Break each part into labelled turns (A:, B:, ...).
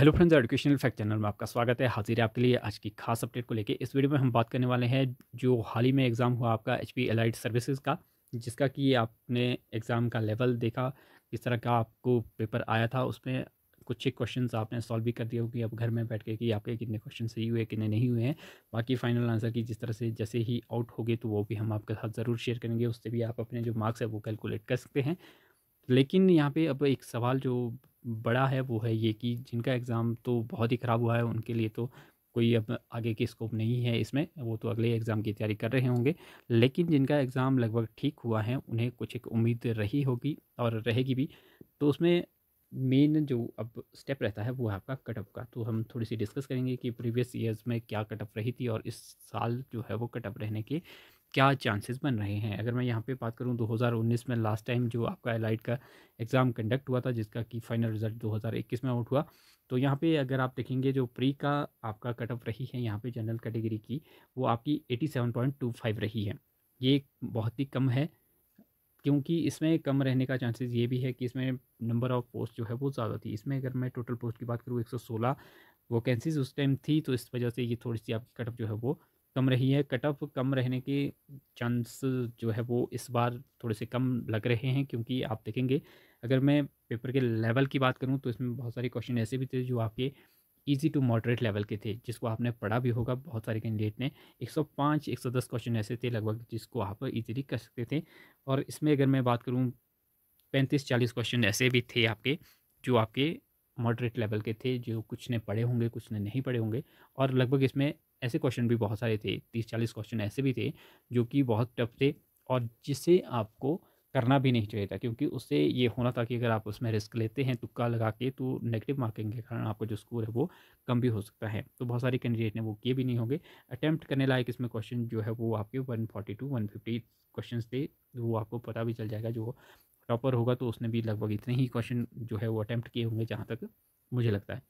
A: hello friends educational fact channel में आपका स्वागत है हाजिर है आपके लिए आज की खास अपडेट को लेके इस वीडियो में हम बात करने वाले हैं जो हाल ही में एग्ज़ाम हुआ आपका एच पी एलाइड सर्विसेज का जिसका कि आपने एग्ज़ाम का लेवल देखा किस तरह का आपको पेपर आया था उसमें कुछ ही क्वेश्चन आपने सॉल्व भी कर दिए होगी अब घर में बैठ के कि आपके कितने क्वेश्चन सही हुए कितने नहीं हुए हैं बाकी फाइनल आंसर की जिस तरह से जैसे ही आउट होगी तो वो भी हम आपके साथ ज़रूर शेयर करेंगे उससे भी आप अपने जो मार्क्स है वो कैलकुलेट कर सकते हैं लेकिन यहाँ पे अब एक सवाल जो बड़ा है वो है ये कि जिनका एग्ज़ाम तो बहुत ही ख़राब हुआ है उनके लिए तो कोई अब आगे की स्कोप नहीं है इसमें वो तो अगले एग्ज़ाम की तैयारी कर रहे होंगे लेकिन जिनका एग्ज़ाम लगभग ठीक हुआ है उन्हें कुछ एक उम्मीद रही होगी और रहेगी भी तो उसमें मेन जो अब स्टेप रहता है वो है आपका कटअप का तो हम थोड़ी सी डिस्कस करेंगे कि प्रीवियस ईयर्स में क्या कटअप रही थी और इस साल जो है वो कटअप रहने के क्या चांसेस बन रहे हैं अगर मैं यहाँ पे बात करूँ 2019 में लास्ट टाइम जो आपका एलाइट का एग्ज़ाम कंडक्ट हुआ था जिसका कि फाइनल रिजल्ट 2021 में आउट हुआ तो यहाँ पे अगर आप देखेंगे जो प्री का आपका कट ऑफ रही है यहाँ पे जनरल कैटेगरी की वो आपकी 87.25 रही है ये बहुत ही कम है क्योंकि इसमें कम रहने का चांसेस ये भी है कि इसमें नंबर ऑफ़ पोस्ट जो है वो ज़्यादा थी इसमें अगर मैं टोटल पोस्ट की बात करूँ एक सौ सोलह वैकेंसीज उस टाइम थी तो इस वजह से ये थोड़ी सी आपकी कटअप जो है वो कम रही है कटअप कम रहने के चांस जो है वो इस बार थोड़े से कम लग रहे हैं क्योंकि आप देखेंगे अगर मैं पेपर के लेवल की बात करूं तो इसमें बहुत सारे क्वेश्चन ऐसे भी थे जो आपके ईजी टू मॉडरेट लेवल के थे जिसको आपने पढ़ा भी होगा बहुत सारे कैंडिडेट ने 105 110 क्वेश्चन ऐसे थे लगभग जिसको आप इजीली कर सकते थे और इसमें अगर मैं बात करूँ पैंतीस चालीस क्वेश्चन ऐसे भी थे आपके जो आपके मॉडरेट लेवल के थे जो कुछ ने पढ़े होंगे कुछ ने नहीं पढ़े होंगे और लगभग इसमें ऐसे क्वेश्चन भी बहुत सारे थे तीस चालीस क्वेश्चन ऐसे भी थे जो कि बहुत टफ थे और जिसे आपको करना भी नहीं चाहिए था क्योंकि उससे ये होना था कि अगर आप उसमें रिस्क लेते हैं तुक्का लगा के तो नेगेटिव मार्किंग के कारण आपका जो स्कोर है वो कम भी हो सकता है तो बहुत सारे कैंडिडेट ने वो किए भी नहीं होंगे अटैम्प्ट करने लायक इसमें क्वेश्चन जो है वो आपके one forty two one fifty question थे तो वो आपको पता भी चल जाएगा जो टॉपर होगा तो उसने भी लगभग इतने ही क्वेश्चन जो है वो अटैम्प्ट किए होंगे जहाँ तक मुझे लगता है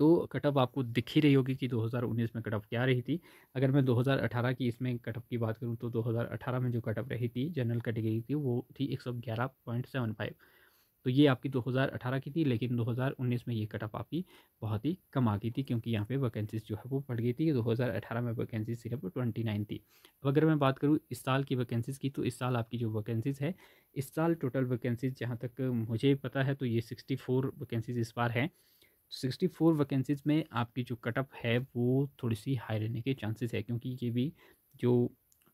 A: तो कटअप आपको दिख ही रही होगी कि 2019 में कटअप क्या रही थी अगर मैं 2018 की इसमें कटअप की बात करूं तो 2018 में जो कटअप रही थी जनरल कैटेगरी की वो थी 111.75 तो ये आपकी 2018 की थी लेकिन 2019 में ये कटअप आपकी बहुत ही कम आ गई थी क्योंकि यहाँ पे वैकेंसीज जो है वो बढ़ गई थी दो में वैकेंसी सिर्फ ट्वेंटी थी अब अगर मैं बात करूँ इस साल की वैकेंसीज़ की तो इस साल आपकी जो वैकेंसीज़ है इस साल टोटल वैकेंसीज़ जहाँ तक मुझे पता है तो ये सिक्सटी वैकेंसीज़ इस बार हैं सिक्सटी फोर वैकेंसीज़ में आपकी जो कटअप है वो थोड़ी सी हाई रहने के चांसेस है क्योंकि ये भी जो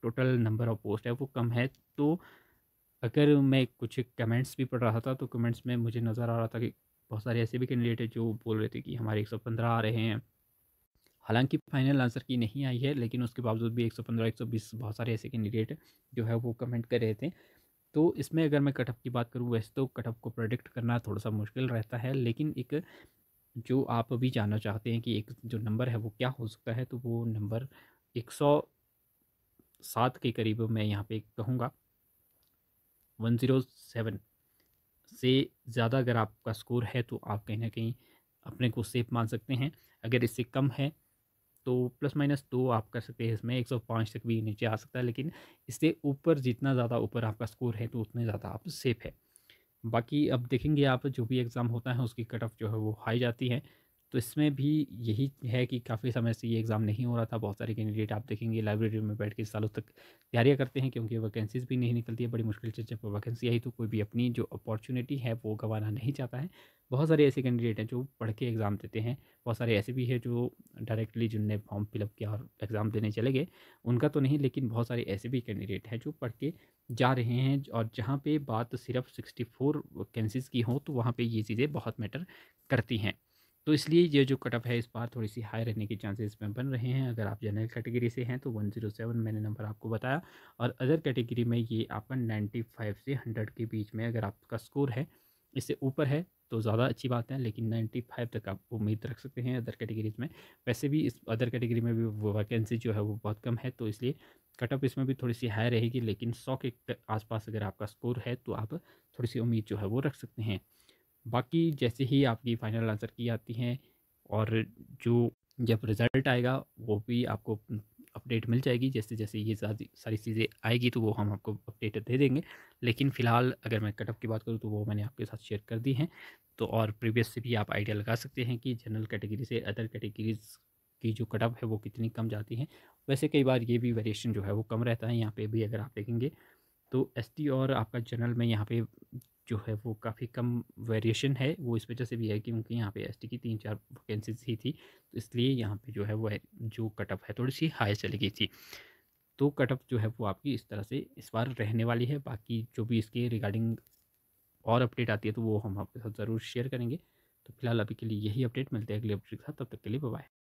A: टोटल नंबर ऑफ पोस्ट है वो कम है तो अगर मैं कुछ कमेंट्स भी पढ़ रहा था तो कमेंट्स में मुझे नज़र आ रहा था कि बहुत सारे ऐसे भी कैंडिडेट हैं जो बोल रहे थे कि हमारे एक सौ पंद्रह आ रहे हैं हालांकि फाइनल आंसर की नहीं आई है लेकिन उसके बावजूद भी एक एक सौ पंद्रह सौ बीस बहुत सारे ऐसे कैंडिडेट जो है वो कमेंट कर रहे थे तो इसमें अगर मैं कटअप की बात करूँ वैसे तो कटअप को प्रोडिक्ट करना थोड़ा सा मुश्किल रहता है लेकिन एक जो आप अभी जानना चाहते हैं कि एक जो नंबर है वो क्या हो सकता है तो वो नंबर एक सौ सात के करीब मैं यहाँ पे कहूँगा वन ज़ीरो सेवन से ज़्यादा अगर आपका स्कोर है तो आप कहीं ना कहीं अपने को सेफ मान सकते हैं अगर इससे कम है तो प्लस माइनस दो आप कर सकते हैं इसमें एक सौ पाँच तक भी नीचे आ सकता है लेकिन इससे ऊपर जितना ज़्यादा ऊपर आपका स्कोर है तो उतने ज़्यादा आप सेफ़ है बाकी अब देखेंगे आप जो भी एग्ज़ाम होता है उसकी कट ऑफ जो है वो हाई जाती है तो इसमें भी यही है कि काफ़ी समय से ये एग्ज़ाम नहीं हो रहा था बहुत सारे कैंडिडेट आप देखेंगे लाइब्रेरी में बैठ के सालों तक तैयारियाँ करते हैं क्योंकि वैकेंसीज भी नहीं निकलती है बड़ी मुश्किल से जब वैकेंसी आई तो कोई भी अपनी जो अपॉर्चुनिटी है वो गंवाना नहीं चाहता है बहुत सारे ऐसे कैंडिडेट हैं जो पढ़ के एग्ज़ाम देते हैं बहुत सारे ऐसे भी हैं जो डायरेक्टली जिनने फॉर्म फिलअप किया और एग्ज़ाम देने चले गए उनका तो नहीं लेकिन बहुत सारे ऐसे भी कैंडिडेट हैं जो पढ़ के जा रहे हैं और जहाँ पे बात सिर्फ 64 वैकेंसीज़ की हो तो वहाँ पे ये चीज़ें बहुत मैटर करती हैं तो इसलिए ये जो कटअप है इस बार थोड़ी सी हाई रहने के चांसेस में बन रहे हैं अगर आप जनरल कैटेगरी से हैं तो 107 मैंने नंबर आपको बताया और अदर कैटेगरी में ये आपका 95 से 100 के बीच में अगर आपका स्कोर है इससे ऊपर है तो ज़्यादा अच्छी बात है लेकिन 95 तक आप उम्मीद रख सकते हैं अदर कैटेगरीज में वैसे भी इस अदर कैटेगरी में भी वैकेंसी जो है वो बहुत कम है तो इसलिए कटअप इसमें भी थोड़ी सी हाई रहेगी लेकिन सौ के आसपास अगर आपका स्कोर है तो आप थोड़ी सी उम्मीद जो है वो रख सकते हैं बाकी जैसे ही आपकी फाइनल आंसर की आती हैं और जो जब रिज़ल्ट आएगा वो भी आपको अपडेट मिल जाएगी जैसे जैसे ये सारी चीज़ें आएगी तो वो हम आपको अपडेट दे देंगे लेकिन फ़िलहाल अगर मैं कटअप की बात करूँ तो वो मैंने आपके साथ शेयर कर दी हैं तो और प्रीवियस से भी आप आइडिया लगा सकते हैं कि जनरल कैटेगरी से अदर कैटेगरीज की जो कटअप है वो कितनी कम जाती है वैसे कई बार ये भी वेरिएशन जो है वो कम रहता है यहाँ पर भी अगर आप देखेंगे तो एस और आपका जनरल में यहाँ पर जो है वो काफ़ी कम वेरिएशन है वो इस वजह से भी है क्योंकि यहाँ पे एसटी की तीन चार वैकेंसीज ही थी तो इसलिए यहाँ पे जो है वो जो कटअप है थोड़ी सी हाई चली गई थी तो कटअप जो है वो आपकी इस तरह से इस बार रहने वाली है बाकी जो भी इसके रिगार्डिंग और अपडेट आती है तो वो हम आपके साथ ज़रूर शेयर करेंगे तो फिलहाल अभी के लिए यही अपडेट मिलते हैं अगले अपडेट के साथ तब तक के लिए बाय